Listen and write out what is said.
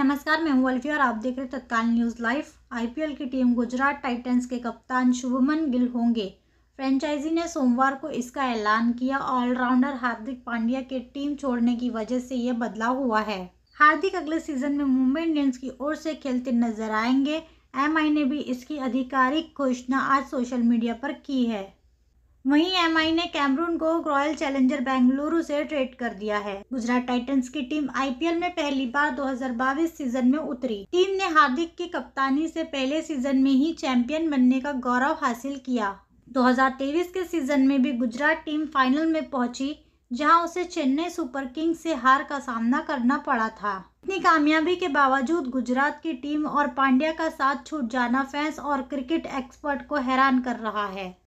नमस्कार मैं हूं अल्फिया और आप देख रहे हैं तत्काल न्यूज़ लाइव आईपीएल की टीम गुजरात टाइटंस के कप्तान शुभमन गिल होंगे फ्रेंचाइजी ने सोमवार को इसका ऐलान किया ऑलराउंडर हार्दिक पांड्या के टीम छोड़ने की वजह से यह बदलाव हुआ है हार्दिक अगले सीजन में मुंबई इंडियंस की ओर से खेलते नजर आएंगे एम ने भी इसकी आधिकारिक घोषणा आज सोशल मीडिया पर की है वहीं एम ने कैमरून को रॉयल चैलेंजर बेंगलुरु से ट्रेड कर दिया है गुजरात टाइटंस की टीम आईपीएल में पहली बार 2022 सीजन में उतरी टीम ने हार्दिक की कप्तानी से पहले सीजन में ही चैंपियन बनने का गौरव हासिल किया 2023 के सीजन में भी गुजरात टीम फाइनल में पहुंची जहां उसे चेन्नई सुपर किंग से हार का सामना करना पड़ा था इतनी कामयाबी के बावजूद गुजरात की टीम और पांड्या का साथ छूट जाना फैंस और क्रिकेट एक्सपर्ट को हैरान कर रहा है